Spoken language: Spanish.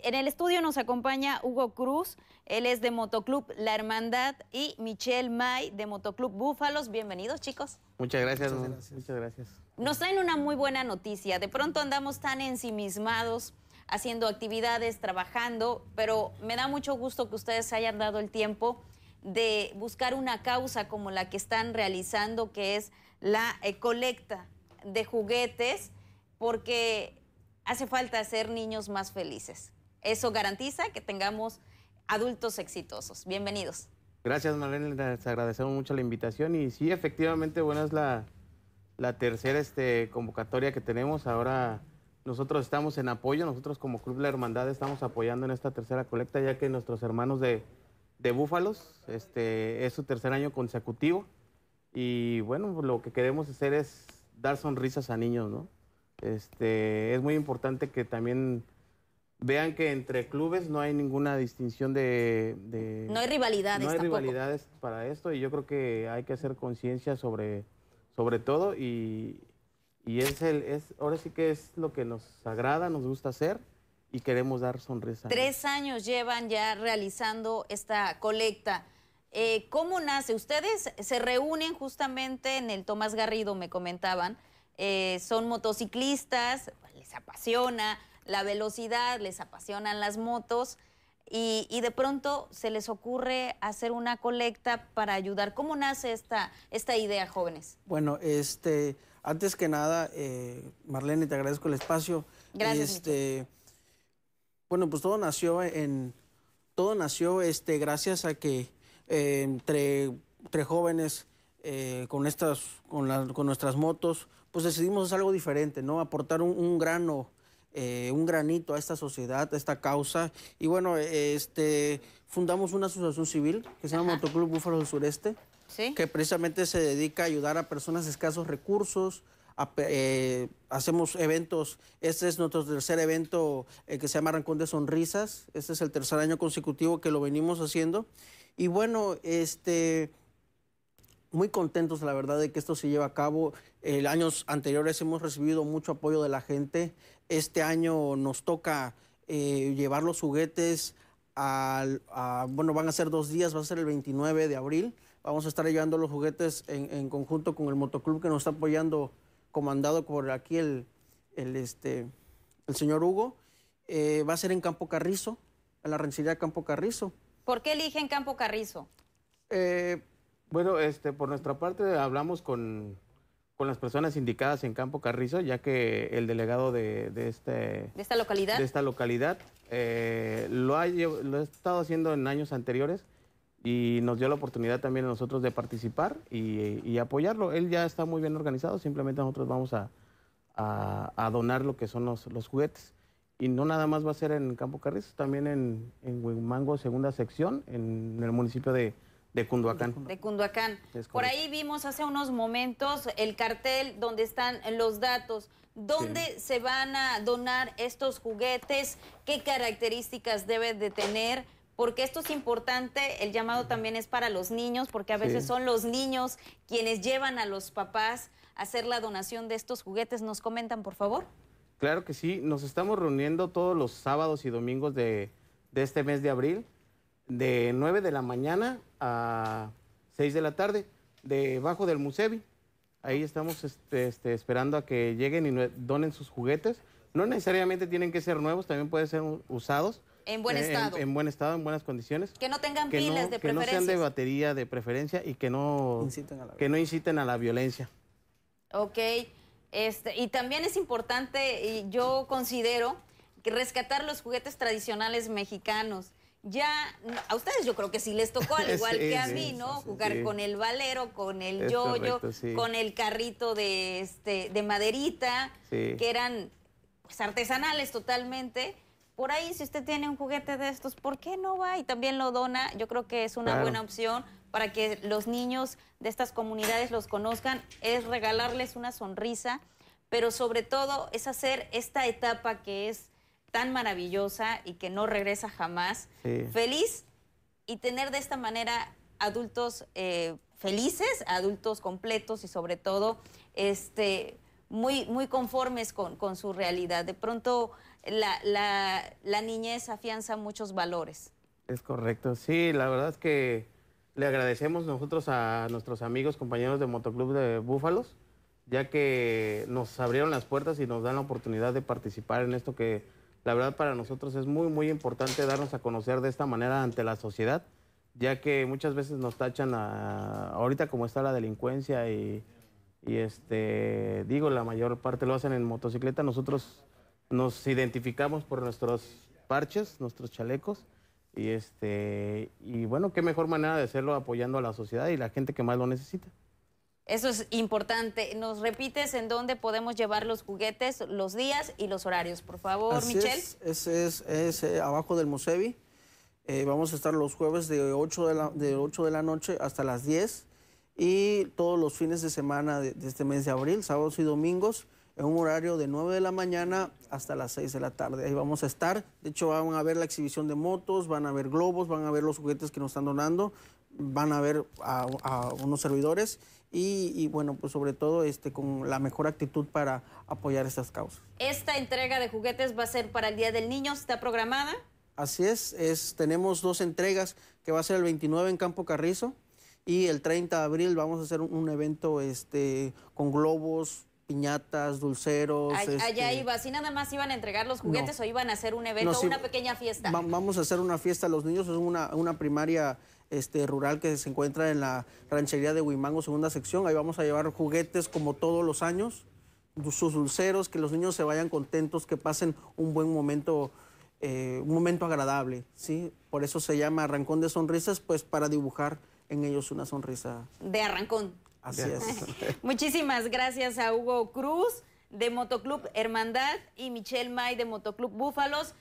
En el estudio nos acompaña Hugo Cruz, él es de Motoclub La Hermandad y Michelle May de Motoclub Búfalos. Bienvenidos, chicos. Muchas gracias, muchas gracias. Nos traen una muy buena noticia. De pronto andamos tan ensimismados haciendo actividades, trabajando, pero me da mucho gusto que ustedes hayan dado el tiempo de buscar una causa como la que están realizando, que es la eh, colecta de juguetes, porque hace falta hacer niños más felices. Eso garantiza que tengamos adultos exitosos. Bienvenidos. Gracias, Marlene. Les agradecemos mucho la invitación. Y sí, efectivamente, bueno, es la, tercera este, convocatoria que tenemos. Ahora nosotros estamos en apoyo, nosotros como Club La Hermandad estamos apoyando en esta tercera colecta, ya que nuestros hermanos de, Búfalos, este, es su tercer año consecutivo. Y bueno, pues, lo que queremos hacer es dar sonrisas a niños, ¿no? Este, es muy importante que también vean que entre clubes no hay ninguna distinción de... no hay rivalidades. No hay rivalidades para esto y yo creo que hay que hacer conciencia sobre, sobre todo y, y, es el, es, ahora sí que es lo que nos agrada, nos gusta hacer y queremos dar sonrisa. Tres años llevan ya realizando esta colecta. Eh, ¿Cómo nace? Ustedes se reúnen justamente en el Tomás Garrido, me comentaban. Eh, son motociclistas, les apasiona, la velocidad, les apasionan las motos y, de pronto se les ocurre hacer una colecta para ayudar. ¿Cómo nace esta, esta idea, jóvenes? Bueno, este, antes que nada, eh, Marlene, te agradezco el espacio. Gracias. Este, bueno, pues todo nació en todo nació este, gracias a que eh, entre, jóvenes eh, con, estas, con, nuestras motos, pues decidimos hacer algo diferente, ¿no? Aportar un grano eh, un granito a esta sociedad, a esta causa. Y bueno, este, fundamos una asociación civil que se llama Motoclub Búfalo del Sureste, que precisamente se dedica a ayudar a personas de escasos recursos, eh, hacemos eventos. Este es nuestro tercer evento eh, que se llama Rancón de Sonrisas. Este es el tercer año consecutivo que lo venimos haciendo. Y bueno, este, muy contentos, la verdad, de que esto se lleva a cabo. En años anteriores hemos recibido mucho apoyo de la gente. Este año nos toca eh, llevar los juguetes al, a, bueno, van a ser dos días, va a ser el 29 de abril. Vamos a estar llevando los juguetes en, conjunto con el motoclub que nos está apoyando, comandado por aquí el, el, este, el señor Hugo. Eh, va a ser en Campo Carrizo, en la de Campo Carrizo. ¿Por qué eligen Campo Carrizo? Eh, bueno, este, por nuestra parte hablamos con, las personas indicadas en Campo Carrizo, ya que el delegado de, este, esta localidad, de eh, lo, ha, lo ha estado haciendo en años anteriores y nos dio la oportunidad también a nosotros de participar y, apoyarlo. Él ya está muy bien organizado, simplemente nosotros vamos a, donar lo que son los, juguetes. Y no nada más va a ser en Campo Carrizo, también en, en Huimango, segunda sección, en el municipio de, de Cunduacán. De Cunduacán. Por ahí vimos hace unos momentos el cartel donde están los datos. ¿Dónde se van a donar estos juguetes? ¿Qué características debe de tener? Porque esto es importante, el llamado también es para los niños, porque a veces son los niños quienes llevan a los papás a hacer la donación de estos juguetes. ¿Nos comentan, por favor? Claro que sí, nos estamos reuniendo todos los sábados y domingos de este mes de abril de 9 de la mañana a 6 de la tarde, debajo del Musevi. Ahí estamos este, este, esperando a que lleguen y donen sus juguetes. No necesariamente tienen que ser nuevos, también pueden ser usados. En buen eh, estado. En, buen estado, en buenas condiciones. Que no tengan pilas de preferencia. Que no sean de batería de preferencia y que no inciten a la, que no inciten a la violencia. Ok. Este, y también es importante, y yo considero, que rescatar los juguetes tradicionales mexicanos ya, a ustedes yo creo que sí les tocó, al igual que a mí, ¿no? Jugar con el valero, con el yoyo, con el carrito de, este, de maderita, que eran pues, artesanales totalmente. Por ahí, si usted tiene un juguete de estos, ¿por qué no va? Y también lo dona, yo creo que es una buena opción para que los niños de estas comunidades los conozcan, es regalarles una sonrisa, pero sobre todo es hacer esta etapa que es tan maravillosa y que no regresa jamás, feliz y tener de esta manera adultos eh, felices, adultos completos y sobre todo este, muy, muy conformes con, con su realidad. De pronto la, la, la, niñez afianza muchos valores. Es correcto, sí, la verdad es que le agradecemos nosotros a nuestros amigos, compañeros de Motoclub de Búfalos, ya que nos abrieron las puertas y nos dan la oportunidad de participar en esto que la verdad para nosotros es muy, muy importante darnos a conocer de esta manera ante la sociedad, ya que muchas veces nos tachan a, ahorita como está la delincuencia y, y este, digo, la mayor parte lo hacen en motocicleta, nosotros nos identificamos por nuestros parches, nuestros chalecos. Y, este, y bueno, qué mejor manera de hacerlo apoyando a la sociedad y la gente que más lo necesita. Eso es importante. ¿Nos repites en dónde podemos llevar los juguetes, los días y los horarios, por favor, Michelle? Es, ese es, es abajo del Musevi. Eh, vamos a estar los jueves de 8 de, la, de 8 de la noche hasta las 10 y todos los fines de semana de, este mes de abril, sábados y domingos, en un horario de 9 de la mañana hasta las 6 de la tarde. Ahí vamos a estar. De hecho, van a ver la exhibición de motos, van a ver globos, van a ver los juguetes que nos están donando, van a ver a, a unos servidores y, bueno, pues sobre todo este, con la mejor actitud para apoyar estas causas. Esta entrega de juguetes va a ser para el Día del Niño, ¿está programada? Así es, es tenemos dos entregas que va a ser el 29 en Campo Carrizo y el 30 de abril vamos a hacer un, evento este, con globos, piñatas, dulceros. Allá, iba, si nada más iban a entregar los juguetes o iban a hacer un evento, una pequeña fiesta. vamos a hacer una fiesta, a los niños es una, primaria este, rural que se encuentra en la ranchería de Huimango, segunda sección, ahí vamos a llevar juguetes como todos los años, sus dulceros, que los niños se vayan contentos, que pasen un buen momento. Eh, un momento agradable, ¿sí? Por eso se llama Arrancón de Sonrisas, pues para dibujar en ellos una sonrisa. De arrancón. Así es. Muchísimas gracias a Hugo Cruz de Motoclub Hermandad y Michelle May de Motoclub Búfalos.